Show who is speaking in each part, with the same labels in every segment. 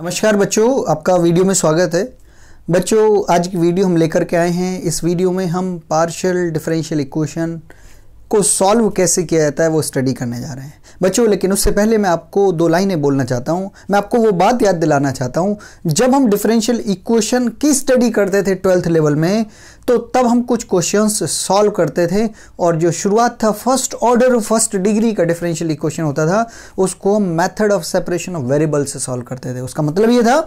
Speaker 1: नमस्कार बच्चों आपका वीडियो में स्वागत है बच्चों आज की वीडियो हम लेकर के आए हैं इस वीडियो में हम पार्शियल डिफरेंशियल इक्वेशन को सॉल्व कैसे किया जाता है वो स्टडी करने जा रहे हैं बच्चों लेकिन उससे पहले मैं आपको दो लाइनें बोलना चाहता हूँ मैं आपको वो बात याद दिलाना चाहता हूँ जब हम डिफरेंशियल इक्वेशन की स्टडी करते थे ट्वेल्थ लेवल में तो तब हम कुछ क्वेश्चंस सॉल्व करते थे और जो शुरुआत था फर्स्ट ऑर्डर फर्स्ट डिग्री का डिफरेंशियल इक्वेशन होता था उसको हम ऑफ सेपरेशन ऑफ वेरिएबल से सॉल्व करते थे उसका मतलब ये था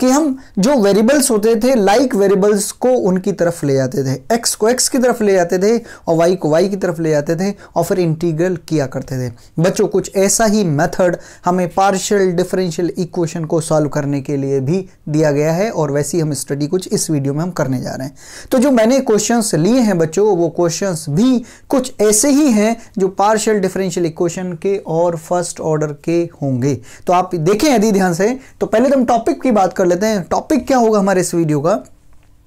Speaker 1: कि हम जो वेरिएबल्स होते थे लाइक like वेरिएबल्स को उनकी तरफ ले जाते थे एक्स को एक्स की तरफ ले जाते थे और वाई को वाई की तरफ ले जाते थे और फिर इंटीग्रल किया करते थे बच्चों कुछ ऐसा ही मेथड हमें पार्शियल डिफरेंशियल इक्वेशन को सॉल्व करने के लिए भी दिया गया है और वैसी हम स्टडी कुछ इस वीडियो में हम करने जा रहे हैं तो जो मैंने क्वेश्चन लिए हैं बच्चों वो क्वेश्चन भी कुछ ऐसे ही हैं जो पार्शियल डिफरेंशियल इक्वेशन के और फर्स्ट ऑर्डर के होंगे तो आप देखें यदि ध्यान से तो पहले तो हम टॉपिक की बात कर कर लेते हैं टॉपिक क्या होगा हमारे इस वीडियो का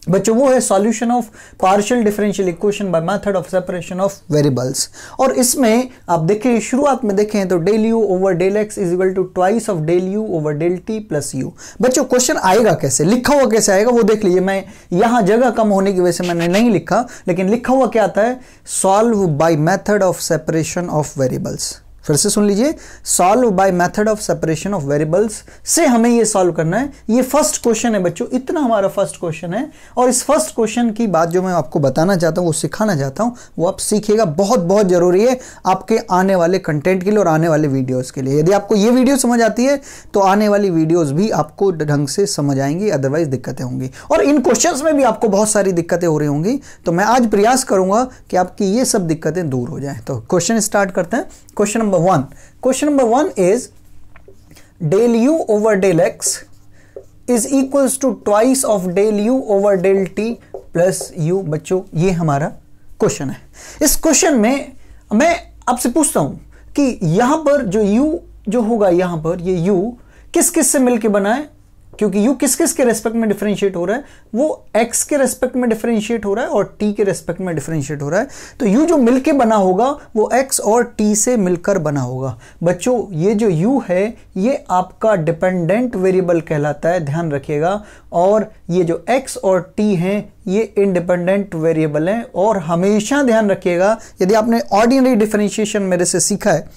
Speaker 1: बच्चों वो है solution of partial differential equation by method of separation of variables और इसमें आप देखें शुरुआत में देखें तो del u over del x is equal to twice of del u over del t plus u बच्चों क्वेश्चन आएगा कैसे लिखा हुआ कैसे आएगा वो देख लीजिए मैं यहां जगह कम होने की वजह से मैंने नहीं लिखा लेकिन लिखा हुआ क्या आता है solve by method of separation of variables फिर से सुन लीजिए solve by method of separation of variables से हमें ये सॉल्व करना है ये फर्स्ट क्वेश्चन है बच्चों इतना हमारा फर्स्ट क्वेश्चन है और इस फर्स्ट क्वेश्चन की बात जो मैं आपको बताना चाहता हूँ वो सिखाना चाहता हूँ वो आप सीखेगा बहुत बहुत ज़रूरी है आपके आने वाले कंटेंट के लिए और आने वाले वीडियोज़ के लिए यदि आपको ये वीडियो समझ आती है तो आने वाली वीडियोज़ भी आपको ढंग से समझ आएंगी अदरवाइज दिक्कतें होंगी और इन क्वेश्चन में भी आपको बहुत सारी दिक्कतें हो रही होंगी तो मैं आज प्रयास करूँगा कि आपकी ये सब दिक्कतें दूर हो जाएँ तो क्वेश्चन स्टार्ट करते हैं question number number one. Question number one is del u over del x is equals to twice of del u over del t plus u बच्चों ये हमारा क्वेश्चन है इस क्वेश्चन में मैं आपसे पूछता हूं कि यहां पर जो u जो होगा यहां पर ये u किस किस से मिलके बना है क्योंकि यू किस किस के रेस्पेक्ट में डिफरेंशिएट हो रहा है वो एक्स के रेस्पेक्ट में डिफरेंशिएट हो रहा है और टी के रेस्पेक्ट में डिफरेंशिएट हो रहा है तो यू जो मिलके बना होगा वो एक्स और टी से मिलकर बना होगा बच्चों ये जो यू है ये आपका डिपेंडेंट वेरिएबल कहलाता है ध्यान रखिएगा और ये जो एक्स और टी हैं ये इंडिपेंडेंट वेरिएबल हैं और हमेशा ध्यान रखिएगा यदि आपने ऑर्डिनरी डिफरेंशिएशन मेरे से सीखा है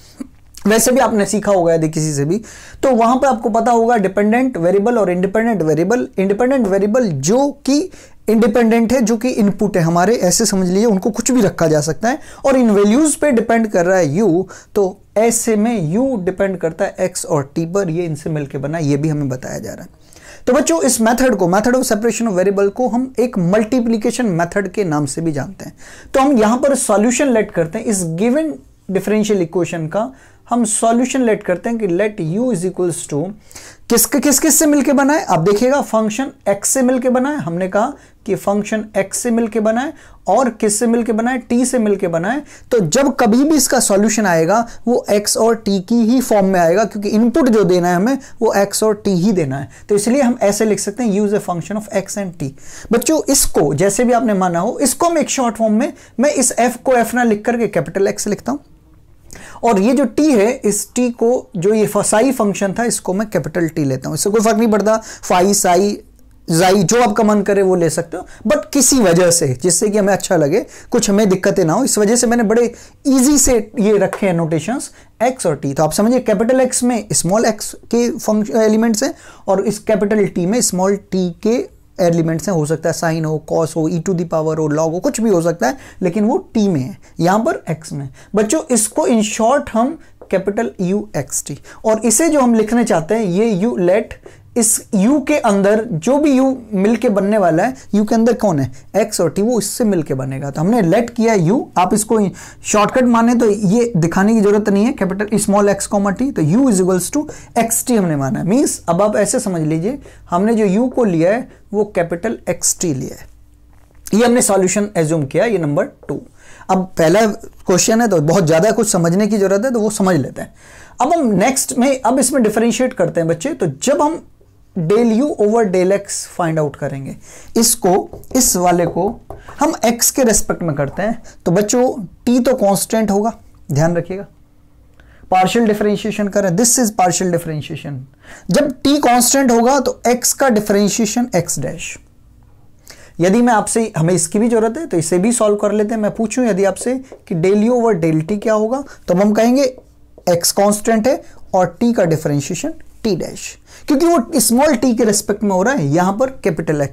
Speaker 1: वैसे भी आपने सीखा होगा यदि किसी से भी तो वहां पर आपको पता होगा डिपेंडेंट वेरिएबल और इंडिपेंडेंट वेरिएबल इंडिपेंडेंट वेरिएबल जो कि इंडिपेंडेंट है जो कि इनपुट है हमारे ऐसे समझ लीजिए उनको कुछ भी रखा जा सकता है और इन वैल्यूज पे डिपेंड कर रहा है यू तो ऐसे में यू डिपेंड करता है एक्स और टी पर ये इनसे मिलकर बना ये भी हमें बताया जा रहा है तो बच्चों इस मेथड को method of separation of variable को हम एक मल्टीप्लीकेशन मेथड के नाम से भी जानते हैं तो हम यहां पर सॉल्यूशन लेट करते हैं इस गिवन डिफरेंशियल इक्वेशन का हम सॉल्यूशन लेट करते हैं कि let u is equals to किस किस किस से मिलके बनाए आप देखिएगा फंक्शन एक्स से मिलके बनाए हमने कहा कि फंक्शन एक्स से मिलके बनाए और किस से मिलके बनाए टी से मिलके बनाए तो जब कभी भी इसका सॉल्यूशन आएगा वो एक्स और टी की ही फॉर्म में आएगा क्योंकि इनपुट जो देना है हमें वो एक्स और टी ही देना है तो इसलिए हम ऐसे लिख सकते हैं u is a function of x and t बच्चों इसको जैसे भी आपने माना हो इसको हम एक शॉर्ट फॉर्म में मैं इस एफ को एफ ना लिख करके कैपिटल एक्स लिखता हूं और ये जो टी है इस टी को जो ये साई फंक्शन था इसको मैं कैपिटल टी लेता हूं इससे कोई फर्क नहीं पड़ता फाई साई जाई जो आपका मन करे वो ले सकते हो बट किसी वजह से जिससे कि हमें अच्छा लगे कुछ हमें दिक्कतें ना हो इस वजह से मैंने बड़े इजी से ये रखे हैं नोटेशंस एक्स और टी तो आप समझिए कैपिटल एक्स में स्मॉल एक्स के फंक्शन एलिमेंट्स हैं और इस कैपिटल टी में स्मॉल टी के एलिमेंट्स हैं हो सकता है साइन हो कॉस हो ई टू दी पावर हो लॉग हो कुछ भी हो सकता है लेकिन वो टी में है यहाँ पर एक्स में बच्चों इसको इन शॉर्ट हम कैपिटल यू एक्स टी और इसे जो हम लिखने चाहते हैं ये यू लेट इस यू के अंदर जो भी यू मिलके बनने वाला है यू के अंदर कौन है एक्स और टी वो इससे मिलके बनेगा तो हमने लेट किया यू आप इसको शॉर्टकट माने तो ये दिखाने की जरूरत नहीं है capital small x comma t तो u is equals to x t हमने माना मीन्स अब आप ऐसे समझ लीजिए हमने जो यू को लिया है वो कैपिटल एक्स टी लिया है ये हमने सॉल्यूशन एज्यूम किया ये नंबर टू अब पहला क्वेश्चन है तो बहुत ज़्यादा कुछ समझने की जरूरत है तो वो समझ लेते हैं अब हम नेक्स्ट में अब इसमें डिफरेंशिएट करते हैं बच्चे तो जब हम del u over del x find out करेंगे इसको इस वाले को हम एक्स के रेस्पेक्ट में करते हैं तो बच्चों टी तो कांस्टेंट होगा ध्यान रखिएगा पार्शियल डिफरेंशिएशन करें दिस इज पार्शियल डिफरेंशिएशन जब टी कांस्टेंट होगा तो एक्स का डिफरेंशिएशन एक्स डैश यदि मैं आपसे हमें इसकी भी जरूरत है तो इसे भी सॉल्व कर लेते हैं मैं पूछूं यदि आपसे कि del u over del t क्या होगा तो हम कहेंगे एक्स कांस्टेंट है और टी का डिफरेंशिएशन टी डैश क्योंकि वो स्मॉल टी के रेस्पेक्ट में हो रहा है यहां पर कैपिटल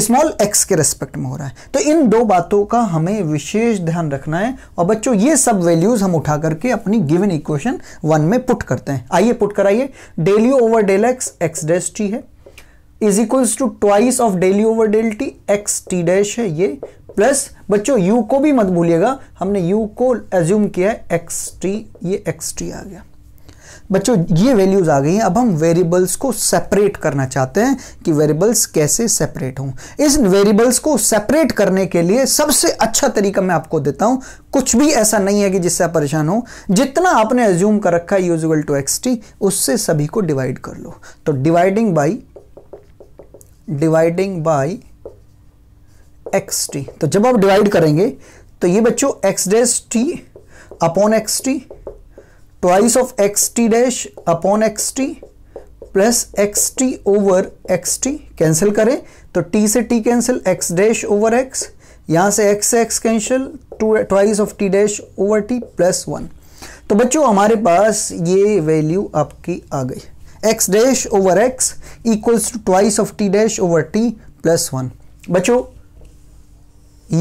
Speaker 1: स्मॉल एक्स के रेस्पेक्ट में हो रहा है तो इन दो बातों का हमें विशेष ध्यान रखना है और बच्चों ये सब वैल्यूज हम उठा करके अपनी गिवन इक्वेशन वन में पुट करते हैं आइए पुट कराइए del u over del x x dash t है is equals to twice of del u over del t x t dash है ये प्लस बच्चों यू को भी मत भूलिएगा हमने यू को एज्यूम किया है एक्स टी ये एक्स टी आ गया बच्चों ये वैल्यूज़ आ गई हैं अब हम वेरिएबल्स को सेपरेट करना चाहते हैं कि वेरिएबल्स कैसे सेपरेट हों इस वेरिएबल्स को सेपरेट करने के लिए सबसे अच्छा तरीका मैं आपको देता हूं कुछ भी ऐसा नहीं है कि जिससे आप परेशान हो जितना आपने एज्यूम कर रखा है यूजल टू एक्स टी उससे सभी को डिवाइड कर लो तो dividing by dividing by x t तो जब आप डिवाइड करेंगे तो ये बच्चों x dash t upon x t twice of x t dash upon x t plus x t over x t cancel करें तो टी से t cancel x dash over x यहां से एक्स से x cancel to twice of t dash over t plus one तो बच्चों हमारे पास ये वैल्यू आपकी आ गई x dash over x equals to twice of t dash over t plus one बच्चो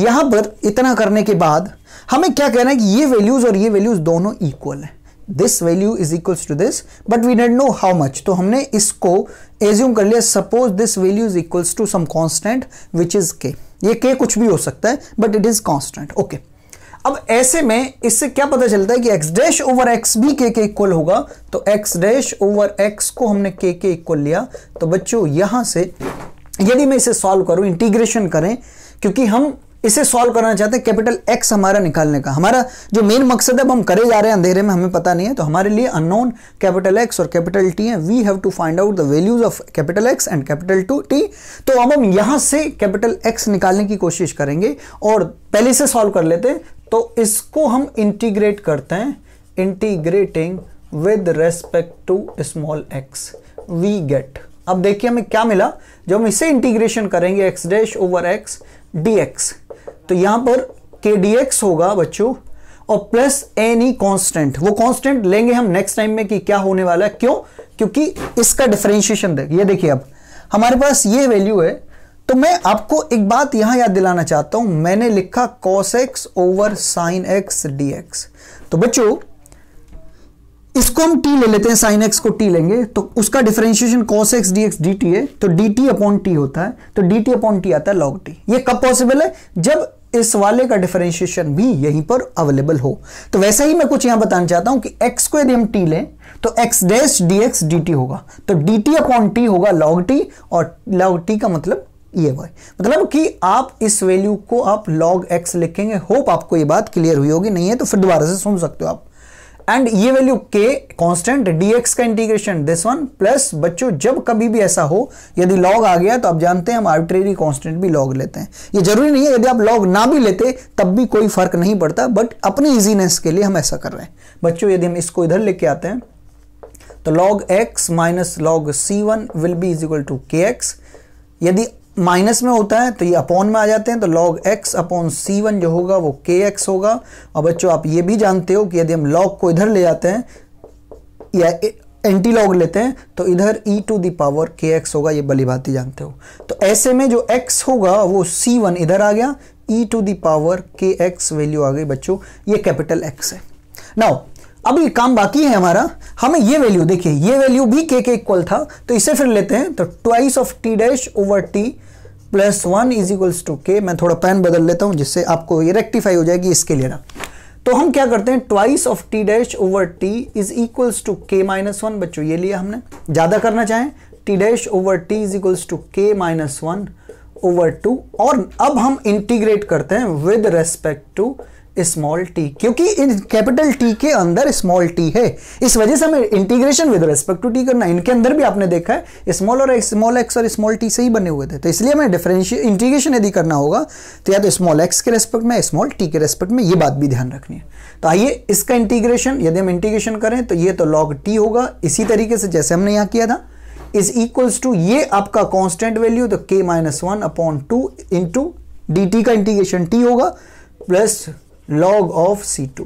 Speaker 1: यहां पर इतना करने के बाद हमें क्या कहना है कि ये वैल्यूज़ और ये वैल्यूज़ दोनों इक्वल हैं this value is equals to this but we don't know how much तो हमने इसको एज्यूम कर लिया suppose this value is equals to some constant which is K ये के कुछ भी हो सकता है but it is constant okay अब ऐसे में इससे क्या पता चलता है कि एक्स डैश ओवर एक्स भी के के इक्वल होगा तो एक्स डैश ओवर एक्स को हमने के के इक्वल लिया तो बच्चों यहां से यदि मैं इसे सॉल्व करूं इंटीग्रेशन करें क्योंकि हम इसे सॉल्व करना चाहते हैं कैपिटल एक्स हमारा निकालने का हमारा जो मेन मकसद है हम करे जा रहे हैं अंधेरे में हमें पता नहीं है तो हमारे लिए अननोन कैपिटल एक्स और कैपिटल टी है we have to find out the values of capital X and capital to T तो अब हम यहां से कैपिटल एक्स निकालने की कोशिश करेंगे और पहले से सॉल्व कर लेते हैं तो इसको हम इंटीग्रेट करते हैं integrating with respect to small x we get अब देखिए हमें क्या मिला जब हम इसे इंटीग्रेशन करेंगे x dash over x d x तो यहां पर के डी एक्स होगा बच्चों और प्लस एन ई कॉन्स्टेंट वो कॉन्स्टेंट लेंगे हम नेक्स्ट टाइम में कि क्या होने वाला है क्यों क्योंकि इसका डिफरेंशिएशन देख ये देखिए अब हमारे पास ये वैल्यू है तो मैं आपको एक बात यहां याद दिलाना चाहता हूं मैंने लिखा cos x over sine x d x तो बच्चों इसको हम टी ले लेते हैं साइन एक्स को टी लेंगे तो उसका differentiation cos x d x d t है तो डी टी अपॉन टी होता है तो डी टी अपॉन टी आता है लॉग टी ये कब पॉसिबल है जब इस वाले का डिफरेंशिएशन भी यहीं पर अवेलेबल हो तो वैसे ही मैं कुछ यहां बताना चाहता हूं कि एक्स को यदि हम टी लें तो x dash d x d t होगा तो डी टी अपॉन टी होगा लॉग टी और लॉग टी का मतलब ये वाई मतलब कि आप इस वैल्यू को आप लॉग एक्स लिखेंगे होप आपको ये बात क्लियर हुई होगी नहीं है तो फिर दोबारा से सुन सकते हो आप एंड ये वैल्यू के कांस्टेंट डीएक्स का इंटीग्रेशन दिस वन प्लस बच्चों जब कभी भी ऐसा हो यदि लॉग आ गया तो आप जानते हैं हम आर्बिट्रेरी कांस्टेंट भी लॉग लेते हैं ये जरूरी नहीं है यदि आप लॉग ना भी लेते तब भी कोई फर्क नहीं पड़ता बट अपनी इजीनेस के लिए हम ऐसा कर रहे हैं बच्चों यदि हम इसको इधर लेके आते हैं तो log x minus log C one will be is equal to के एक्स यदि माइनस में होता है तो ये अपॉन में आ जाते हैं तो log x upon C one जो होगा वो के एक्स होगा और बच्चों आप ये भी जानते हो कि यदि हम लॉग को इधर ले जाते हैं या एंटी लॉग लेते हैं तो इधर ई टू दावर के एक्स होगा ये भली भांति जानते हो तो ऐसे में जो एक्स होगा वो सी वन इधर आ गया ई टू दावर के एक्स वैल्यू आ गई बच्चों ये कैपिटल एक्स है नाउ अब ये काम बाकी है हमारा हमें ये वैल्यू देखिए ये वैल्यू भी के के इक्वल था तो इसे फिर लेते हैं तो twice of t dash over t plus one is equals to K मैं थोड़ा पेन बदल लेता हूँ जिससे आपको ये रेक्टिफाई हो जाएगी इसके लिए ना तो हम क्या करते हैं twice of t dash over t is equals to के माइनस वन बच्चों ये लिया हमने ज़्यादा करना चाहें t dash over t is equals to के माइनस वन ओवर टू और अब हम इंटीग्रेट करते हैं with respect to small t क्योंकि इन कैपिटल टी के अंदर स्मॉल टी है इस वजह से हमें integration with respect to T करना इनके अंदर भी आपने देखा है स्मॉल और स्मॉल एक्स और स्मॉल टी से ही बने हुए थे तो इसलिए हमें डिफरेंशियल इंटीग्रेशन यदि करना होगा तो या तो स्मॉल एक्स के रेस्पेक्ट में स्मॉल टी के रेस्पेक्ट में ये बात भी ध्यान रखनी है तो आइए इसका इंटीग्रेशन यदि हम इंटीग्रेशन करें तो ये तो लॉग टी होगा इसी तरीके से जैसे हमने यहाँ किया था इज इक्वल्स टू ये आपका कॉन्स्टेंट वैल्यू तो k minus one upon two into d का इंटीग्रेशन टी होगा plus log of c two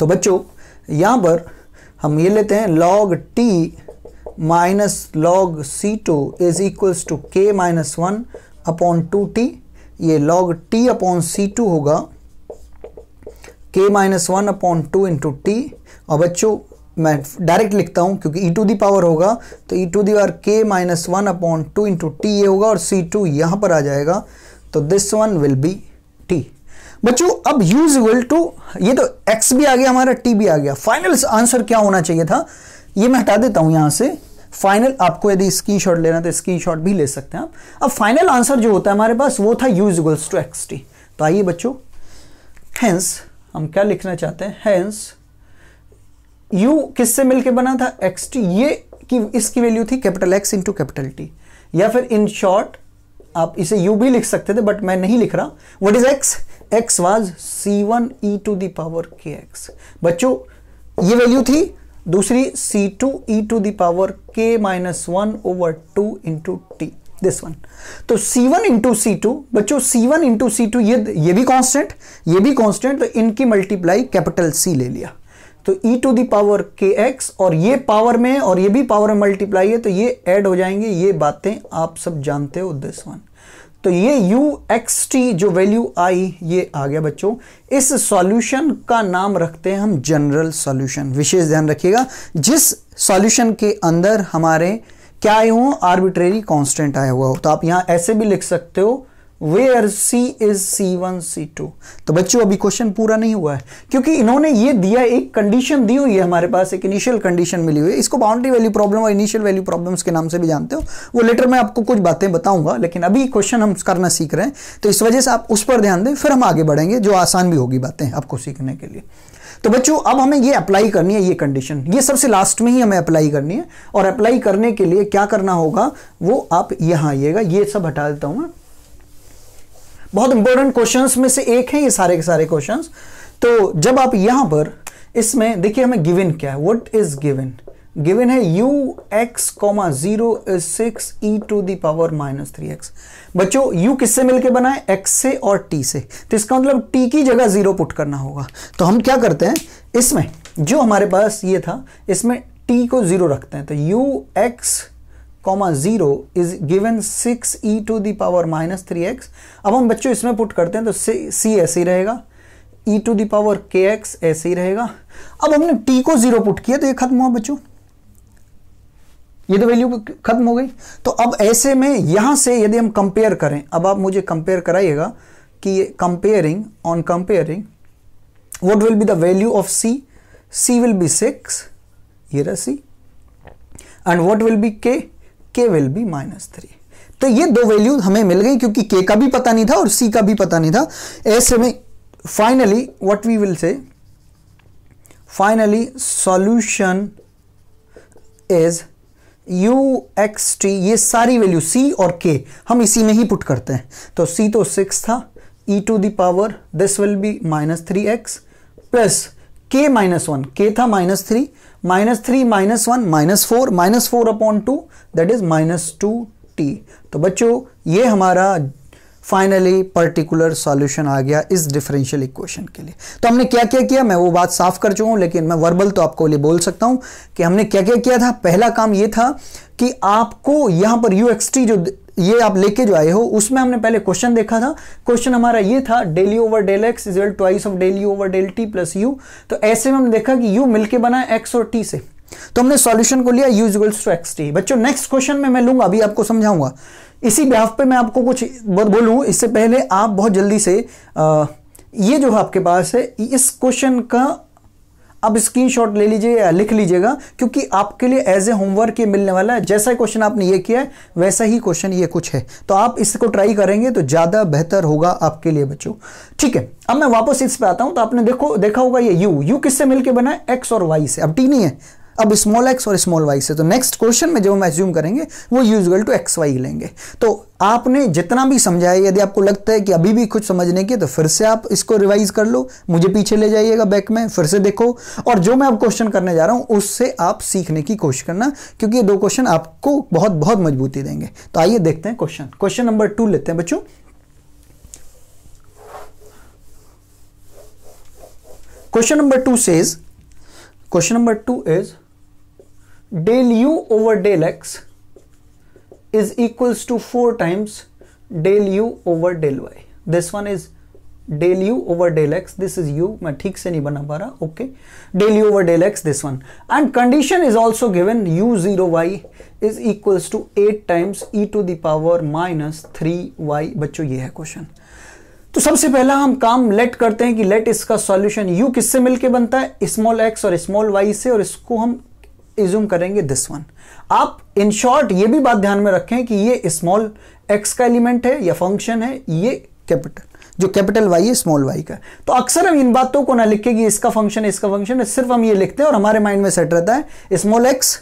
Speaker 1: तो बच्चों यहां पर हम ये लेते हैं log t minus log c two is equals to के minus one upon two t ये log t upon c two होगा k minus one upon two into t और बच्चों मैं डायरेक्ट लिखता हूँ क्योंकि ई टू दी पावर होगा तो e to the power k minus one upon two into t ये होगा और सी टू यहां पर आ जाएगा तो this one will be t बच्चों अब यूज इक्वल टू ये तो x भी आ गया हमारा t भी आ गया फाइनल आंसर क्या होना चाहिए था ये मैं हटा देता हूं यहां से फाइनल आपको यदि स्क्रीनशॉट लेना तो स्क्रीनशॉट भी ले सकते हैं आप अब फाइनल आंसर जो होता है हमारे पास वो था u is equals to x t तो आइए बच्चों हेंस हम क्या लिखना चाहते हैं हेंस यू किससे मिलके बना था एक्स टी ये कि इसकी वैल्यू थी capital x into capital t या फिर इन शॉर्ट आप इसे u भी लिख सकते थे बट मैं नहीं लिख रहा what is x x was c1 one e to the power के एक्स बच्चों ये वैल्यू थी दूसरी c2 two e to the power k minus one over two into t this one तो c1 one into C to बच्चों c1 one into सी two ये ये भी कांस्टेंट ये भी कांस्टेंट तो इनकी मल्टीप्लाई कैपिटल C ले लिया तो e to the power k x और ये पावर में और ये भी पावर में मल्टीप्लाई है तो ये ऐड हो जाएंगे ये बातें आप सब जानते हो दिस वन तो ये यू एक्स टी जो वैल्यू आई ये आ गया बच्चों इस सॉल्यूशन का नाम रखते हैं हम जनरल सॉल्यूशन विशेष ध्यान रखिएगा जिस सॉल्यूशन के अंदर हमारे क्या आए हों आर्बिट्रेरी कांस्टेंट आया हुआ हो तो आप यहां ऐसे भी लिख सकते हो where c is c one c two तो बच्चों अभी क्वेश्चन पूरा नहीं हुआ है क्योंकि इन्होंने ये दिया एक कंडीशन दी हुई है हमारे पास एक इनिशियल कंडीशन मिली हुई है इसको बाउंड्री वैल्यू प्रॉब्लम और इनिशियल वैल्यू प्रॉब्लम्स के नाम से भी जानते हो वो लेटर में आपको कुछ बातें बताऊंगा लेकिन अभी क्वेश्चन हम करना सीख रहे हैं तो इस वजह से आप उस पर ध्यान दें फिर हम आगे बढ़ेंगे जो आसान भी होगी बातें आपको सीखने के लिए तो बच्चों अब हमें ये अप्लाई करनी है ये कंडीशन ये सबसे लास्ट में ही हमें अप्लाई करनी है और अप्लाई करने के लिए क्या करना होगा वो आप यहां आइएगा ये सब हटा देता हूँ मैं बहुत इंपॉर्टेंट क्वेश्चन में से एक है ये सारे के सारे क्वेश्चन तो जब आप यहां पर इसमें देखिए हमें गिवन क्या है वट इज गिवन गिवन है u x comma zero is six e to the power minus three x बच्चों यू किससे मिलके बना है से और टी से तो इसका मतलब टी की जगह जीरो पुट करना होगा तो हम क्या करते हैं इसमें जो हमारे पास ये था इसमें टी को जीरो रखते हैं तो u x comma zero is given six e to the power minus three x अब हम बच्चों इसमें पुट करते हैं तो सी ऐसे ही रहेगा ई टू दावर के एक्स ऐसे ही रहेगा अब हमने टी को जीरो पुट किया तो ये खत्म हुआ बच्चों ये तो वैल्यू खत्म हो गई तो अब ऐसे में यहां से यदि हम कंपेयर करें अब आप मुझे कंपेयर कराइएगा कि ये comparing on comparing what will be the value of c c will be six ये रहा c and what will be k k will be minus three तो ये दो वैल्यू हमें मिल गई क्योंकि के का भी पता नहीं था और सी का भी पता नहीं था ऐसे में finally what we will say finally solution is u x t ये सारी वैल्यू सी और के हम इसी में ही पुट करते हैं तो सी तो सिक्स था e to the power this will be minus three x plus k minus one k था minus three minus three minus one minus four minus four upon two that is minus two T तो बच्चों ये हमारा finally particular solution आ गया इस differential equation के लिए तो हमने क्या क्या किया मैं वो बात साफ कर चुका हूँ लेकिन मैं वर्बल तो आपको लिए बोल सकता हूँ कि हमने क्या क्या किया था पहला काम ये था कि आपको यहाँ पर यू एक्स टी जो ये आप लेके जो आए हो उसमें हमने पहले क्वेश्चन देखा था क्वेश्चन हमारा ये था del u over del x is twice of del u over del t plus u तो ऐसे में हमने देखा कि यू मिलके बना है एक्स और टी से तो हमने सॉल्यूशन को लिया यू टू एक्स टी बच्चों नेक्स्ट क्वेश्चन में मैं लूंगा अभी आपको समझाऊंगा इसी ग्राफ पे मैं आपको कुछ बोलू इससे पहले आप बहुत जल्दी से आ, ये जो आपके पास है इस क्वेश्चन का अब स्क्रीनशॉट ले लीजिए लिख लीजिएगा क्योंकि आपके लिए एज ए होमवर्क ये मिलने वाला है जैसा क्वेश्चन आपने ये किया है वैसा ही क्वेश्चन ये कुछ है तो आप इसको ट्राई करेंगे तो ज़्यादा बेहतर होगा आपके लिए बच्चों ठीक है अब मैं वापस इस पे आता हूं तो आपने देखो देखा होगा ये यू यू किससे मिलकर बना है एक्स और वाई से अब टी नहीं है अब स्मॉल एक्स और स्मॉल वाई से तो नेक्स्ट क्वेश्चन में जो हम एज्यूम करेंगे वो यूजल टू एक्स वाई लेंगे तो आपने जितना भी समझा है यदि आपको लगता है कि अभी भी कुछ समझने की तो फिर से आप इसको रिवाइज कर लो मुझे पीछे ले जाइएगा बैक में फिर से देखो और जो मैं अब क्वेश्चन करने जा रहा हूं उससे आप सीखने की कोशिश करना क्योंकि ये दो क्वेश्चन आपको बहुत बहुत मजबूती देंगे तो आइए देखते हैं क्वेश्चन क्वेश्चन नंबर टू लेते हैं बच्चों question number two says question number two is del u over del x is equals to 4 times del u over del y. This one is del u over del x this is u मैं ठीक से नहीं बना पा रहा okay del u over del x this one and condition is also given u zero y is equals to eight times e to the power minus three y बच्चों ये है क्वेश्चन तो सबसे पहला हम काम लेट करते हैं कि लेट इसका सॉल्यूशन u किससे मिलके बनता है स्मॉल x और स्मॉल y से और इसको हम इज्यूम करेंगे दिस वन आप इन शॉर्ट ये भी बात ध्यान में रखें कि ये स्मॉल एक्स का एलिमेंट है या फंक्शन है ये कैपिटल जो कैपिटल वाई है स्मॉल वाई का तो अक्सर हम इन बातों को ना लिखे कि इसका फंक्शन है इसका फंक्शन है सिर्फ हम ये लिखते हैं और हमारे माइंड में सेट रहता है स्मॉल एक्स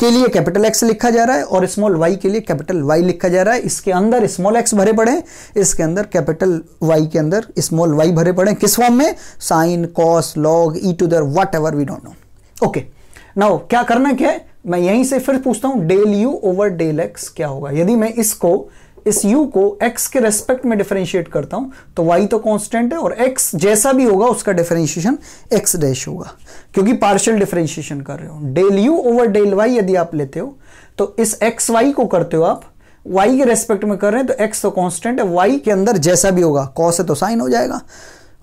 Speaker 1: के लिए कैपिटल एक्स लिखा जा रहा है और स्मॉल वाई के लिए कैपिटल वाई लिखा जा रहा है इसके अंदर स्मॉल एक्स भरे पड़े इसके अंदर कैपिटल वाई के अंदर स्मॉल वाई भरे पड़े किस फॉर्म में sine cos log e to the whatever we don't know okay now क्या करना क्या है मैं यहीं से फिर पूछता हूं del u over del x क्या होगा यदि मैं इसको इस u को x के रेस्पेक्ट में डिफरेंशिएट करता हूं तो y तो कांस्टेंट है और x जैसा भी होगा उसका डिफरेंशिएशन x डैश होगा क्योंकि पार्शियल डिफरेंशिएशन कर रहे हो del u over del y यदि आप लेते हो तो इस एक्स वाई को करते हो आप y के रेस्पेक्ट में कर रहे हैं तो x तो कांस्टेंट है y के अंदर जैसा भी होगा कॉस है तो साइन हो जाएगा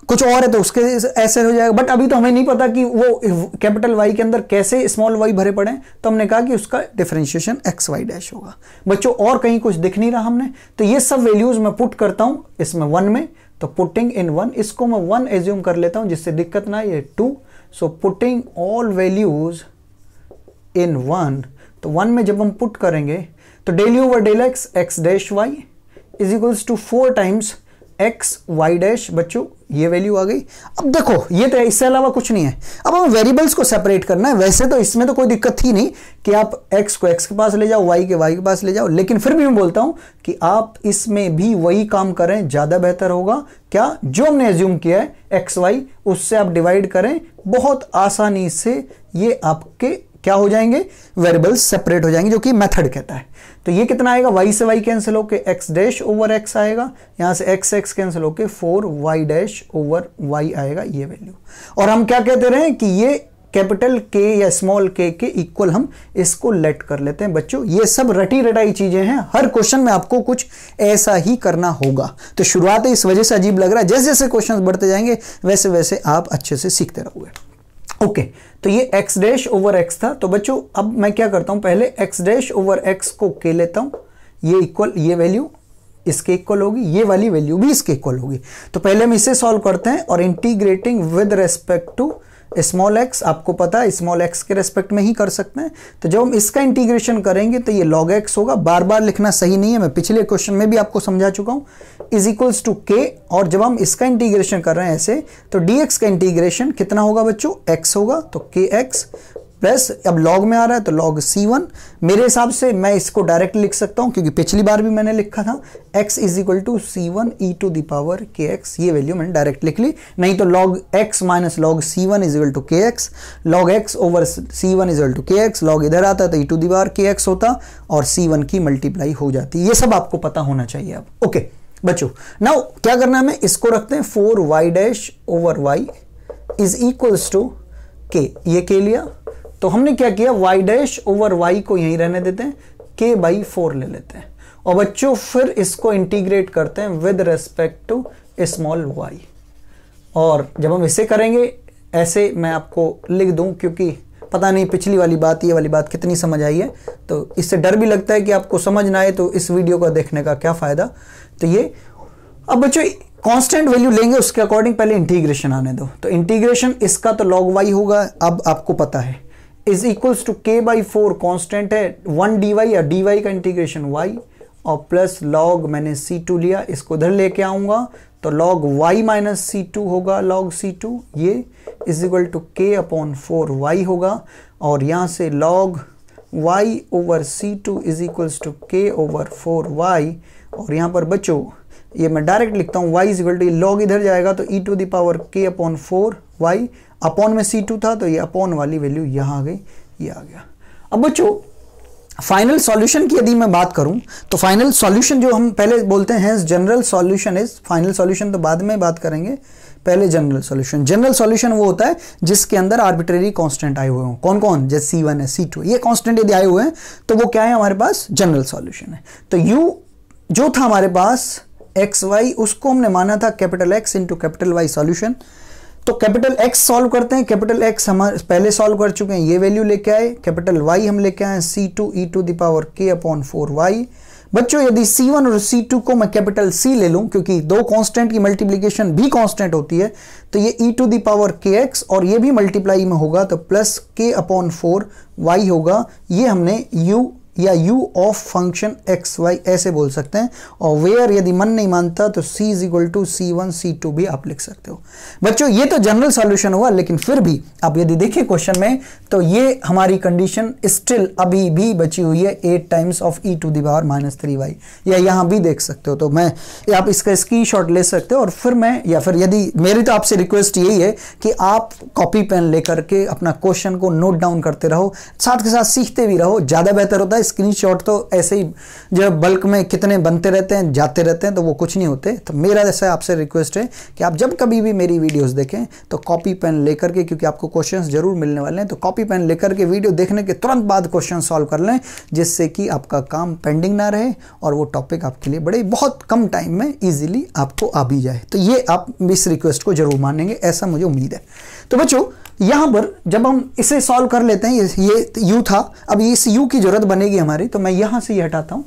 Speaker 1: कुछ और है तो उसके ऐसे हो जाएगा बट अभी तो हमें नहीं पता कि वो कैपिटल वाई के अंदर कैसे स्मॉल वाई भरे पड़े तो हमने कहा कि उसका डिफरेंशिएशन एक्स वाई डैश होगा बच्चों और कहीं कुछ दिख नहीं रहा हमने तो ये सब वैल्यूज मैं पुट करता हूँ इसमें वन में तो पुटिंग इन वन इसको मैं वन एज्यूम कर लेता हूँ जिससे दिक्कत ना ये two so putting all values in one तो वन में जब हम पुट करेंगे तो del u over del x x dash y is equals to four times x y dash बच्चों ये वैल्यू आ गई अब देखो ये तो इससे अलावा कुछ नहीं है अब हम वेरिएबल्स को सेपरेट करना है वैसे तो इसमें तो कोई दिक्कत थी नहीं कि आप एक्स को एक्स के पास ले जाओ वाई के वाई के पास ले जाओ लेकिन फिर भी मैं बोलता हूं कि आप इसमें भी वही काम करें ज़्यादा बेहतर होगा क्या जो हमने एज्यूम किया है एक्स वाई उससे आप डिवाइड करें बहुत आसानी से ये आपके क्या हो जाएंगे वेरिएबल्स सेपरेट हो जाएंगे जो कि मेथड कहता है तो ये कितना आएगा वाई से वाई कैंसिल होके एक्स डैश ओवर एक्स आएगा यहाँ से एक्स एक्स कैंसिल होके four y dash over y आएगा ये वैल्यू और हम क्या कहते रहे कि ये कैपिटल के या स्मॉल के के इक्वल हम इसको लेट कर लेते हैं बच्चों ये सब रटी रटाई चीजें हैं हर क्वेश्चन में आपको कुछ ऐसा ही करना होगा तो शुरुआत इस वजह से अजीब लग रहा है जैसे जैसे क्वेश्चन बढ़ते जाएंगे वैसे वैसे आप अच्छे से सीखते रहोगे ओके तो ये x डैश ओवर x था तो बच्चों अब मैं क्या करता हूं पहले x डैश ओवर x को के लेता हूं ये इक्वल ये वैल्यू इसके इक्वल होगी ये वाली वैल्यू भी इसके इक्वल होगी तो पहले हम इसे सॉल्व करते हैं और integrating with respect to small x आपको पता है स्मॉल एक्स के रेस्पेक्ट में ही कर सकते हैं तो जब हम इसका इंटीग्रेशन करेंगे तो ये लॉग एक्स होगा बार बार लिखना सही नहीं है मैं पिछले क्वेश्चन में भी आपको समझा चुका हूं इज इक्वल्स टू के और जब हम इसका इंटीग्रेशन कर रहे हैं ऐसे तो डी का इंटीग्रेशन कितना होगा बच्चों एक्स होगा तो के एक्स प्लस अब लॉग में आ रहा है तो लॉग सी वन मेरे हिसाब से मैं इसको डायरेक्ट लिख सकता हूं क्योंकि पिछली बार भी मैंने लिखा था x is equal to c one e to the power के एक्स ये वैल्यू मैंने डायरेक्ट लिख ली नहीं तो log x minus log C one is equal to के x log x over c one is equal to के एक्स लॉग इधर आता तो ई टू दावर के एक्स होता और सी वन की मल्टीप्लाई हो जाती ये सब आपको पता होना चाहिए अब ओके बच्चो नाउ क्या करना है हमें इसको रखते हैं four y dash over y is equals to k ये के लिया तो हमने क्या किया वाई डैश ओवर वाई को यहीं रहने देते हैं के बाई फोर ले लेते हैं और बच्चों फिर इसको इंटीग्रेट करते हैं with respect to small y और जब हम इसे करेंगे ऐसे मैं आपको लिख दूं क्योंकि पता नहीं पिछली वाली बात ये वाली बात कितनी समझ आई है तो इससे डर भी लगता है कि आपको समझ ना आए तो इस वीडियो को देखने का क्या फ़ायदा तो ये अब बच्चों कांस्टेंट वैल्यू लेंगे उसके अकॉर्डिंग पहले इंटीग्रेशन आने दो तो इंटीग्रेशन इसका तो लॉग वाई होगा अब आपको पता है is equals to k by four constant है वन डी वाई या डी वाई का इंटीग्रेशन वाई और प्लस लॉग मैंने सी टू लिया इसको उधर लेके आऊंगा तो log y minus c two होगा लॉग सी टू ये is equal to k upon four y होगा और यहाँ से log y over c two is equals to k over four y और यहाँ पर बचो ये मैं डायरेक्ट लिखता हूँ y is equal to log इधर जाएगा तो e to the power k upon four y upon में सी टू था तो ये अपॉन वाली वैल्यू यहां आ गई ये आ गया अब बच्चों फाइनल सॉल्यूशन की यदि मैं बात करूं तो फाइनल सॉल्यूशन जो हम पहले बोलते हैं general solution is final solution तो बाद में बात करेंगे पहले जनरल सॉल्यूशन जनरल सॉल्यूशन वो होता है जिसके अंदर आर्बिट्रेरी कांस्टेंट आए हुए हों कौन कौन जैसे सी वन है सी टू ये कांस्टेंट यदि आए हुए हैं तो वो क्या है हमारे पास जनरल सॉल्यूशन है तो यू जो था हमारे पास एक्स वाई उसको हमने माना था capital x into capital y solution तो कैपिटल एक्स सॉल्व करते हैं कैपिटल एक्स हम पहले सॉल्व कर चुके हैं ये वैल्यू लेके आए कैपिटल वाई हम लेके आए c two e to the power k upon four y बच्चों यदि सी वन और सी टू को मैं कैपिटल सी ले लूं क्योंकि दो कांस्टेंट की मल्टीप्लीकेशन भी कांस्टेंट होती है तो ये ई टू दावर के एक्स और ये भी मल्टीप्लाई में होगा तो plus k upon four y होगा ये हमने यू या u of function x y ऐसे बोल सकते हैं और वेयर यदि मन नहीं मानता तो c is equal to c one c two भी आप लिख सकते हो बच्चों ये तो जनरल सॉल्यूशन हुआ लेकिन फिर भी आप यदि देखिए क्वेश्चन में तो ये हमारी कंडीशन स्टिल अभी भी बची हुई है eight times of e to the power minus three y या यहाँ भी देख सकते हो तो मैं आप इसका स्क्रीन शॉट ले सकते हो और फिर मैं या फिर यदि मेरी तो आपसे रिक्वेस्ट यही है कि आप कॉपी पेन लेकर के अपना क्वेश्चन को नोट डाउन करते रहो साथ के साथ सीखते भी रहो ज़्यादा बेहतर होता है स्क्रीनशॉट तो ऐसे ही जो बल्क में कितने बनते रहते हैं जाते रहते हैं तो वो कुछ नहीं होते तो मेरा ऐसा आपसे रिक्वेस्ट है कि आप जब कभी भी मेरी वीडियोस देखें तो कॉपी पेन लेकर के क्योंकि आपको क्वेश्चन जरूर मिलने वाले हैं तो कॉपी पेन लेकर के वीडियो देखने के तुरंत बाद क्वेश्चन सॉल्व कर लें जिससे कि आपका काम पेंडिंग ना रहे और वो टॉपिक आपके लिए बड़े बहुत कम टाइम में ईजिली आपको आ भी जाए तो ये आप इस रिक्वेस्ट को जरूर मानेंगे ऐसा मुझे उम्मीद है तो बच्चों यहाँ पर जब हम इसे सॉल्व कर लेते हैं ये यू था अब इस यू की जरूरत बनेगी हमारी तो मैं यहां से ये यह हटाता हूं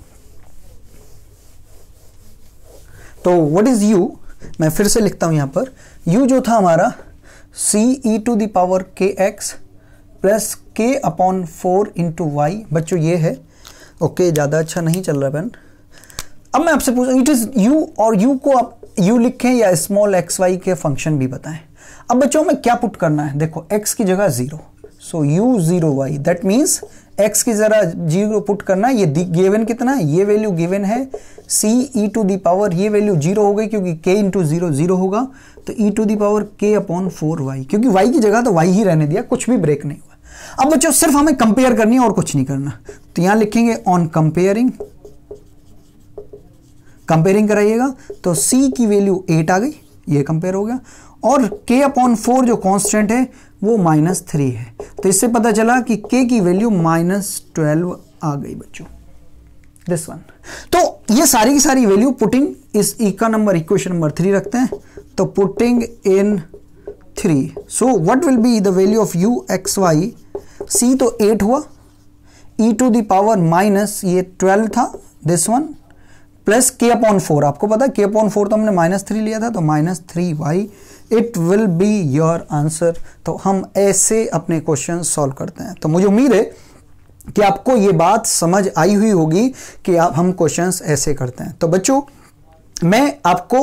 Speaker 1: तो व्हाट इज़ यू मैं फिर से लिखता हूं यहां पर यू जो था हमारा सी ई टू दावर के x plus k upon four into y बच्चों ये है ओके ज़्यादा अच्छा नहीं चल रहा पेन अब मैं आपसे पूछ इट इज़ यू और यू को आप यू लिखें या स्मॉल एक्स वाई के फंक्शन भी बताएं अब बच्चों में क्या पुट करना है देखो x की जगह zero so u zero y that means x की जरा जीरो पुट करना है ये गिवन कितना है ये वैल्यू गिवन है c e to the power ये वैल्यू जीरो हो गई क्योंकि के इंटू जीरो जीरो होगा तो e to the power k upon four y क्योंकि y की जगह तो y ही रहने दिया कुछ भी ब्रेक नहीं हुआ अब बच्चों सिर्फ हमें कंपेयर करनी है और कुछ नहीं करना तो यहां लिखेंगे ऑन कंपेयरिंग कंपेयरिंग कराइएगा तो c की वैल्यू एट आ गई ये कंपेयर हो गया और k अपॉन फोर जो कांस्टेंट है वो माइनस थ्री है तो इससे पता चला कि k की वैल्यू माइनस ट्वेल्व आ गई बच्चों दिस वन तो ये सारी की सारी वैल्यू पुटिंग इस ई e का नंबर इक्वेशन नंबर थ्री रखते हैं तो putting in three so what will be the value of u x y c तो एट हुआ e टू दावर माइनस ये ट्वेल्व था this one plus k upon four आपको पता है के अपॉन फोर तो हमने माइनस थ्री लिया था तो minus three y it will be your answer तो हम ऐसे अपने क्वेश्चन सॉल्व करते हैं तो मुझे उम्मीद है कि आपको ये बात समझ आई हुई होगी कि आप हम क्वेश्चंस ऐसे करते हैं तो बच्चों मैं आपको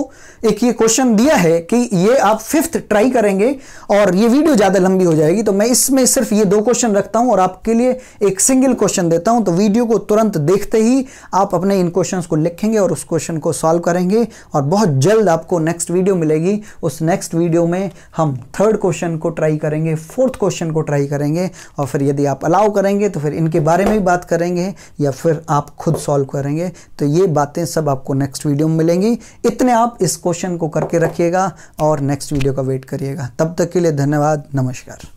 Speaker 1: एक ये क्वेश्चन दिया है कि ये आप फिफ्थ ट्राई करेंगे और ये वीडियो ज़्यादा लंबी हो जाएगी तो मैं इसमें सिर्फ ये दो क्वेश्चन रखता हूँ और आपके लिए एक सिंगल क्वेश्चन देता हूँ तो वीडियो को तुरंत देखते ही आप अपने इन क्वेश्चन को लिखेंगे और उस क्वेश्चन को सॉल्व करेंगे और बहुत जल्द आपको नेक्स्ट वीडियो मिलेगी उस नेक्स्ट वीडियो में हम थर्ड क्वेश्चन को ट्राई करेंगे फोर्थ क्वेश्चन को ट्राई करेंगे और फिर यदि आप अलाउ करेंगे तो फिर इनके बारे में भी बात करेंगे या फिर आप खुद सॉल्व करेंगे तो ये बातें सब आपको नेक्स्ट वीडियो में मिलेंगी जाएंगी इतने आप इस क्वेश्चन को करके रखिएगा और नेक्स्ट वीडियो का वेट करिएगा तब तक के लिए धन्यवाद नमस्कार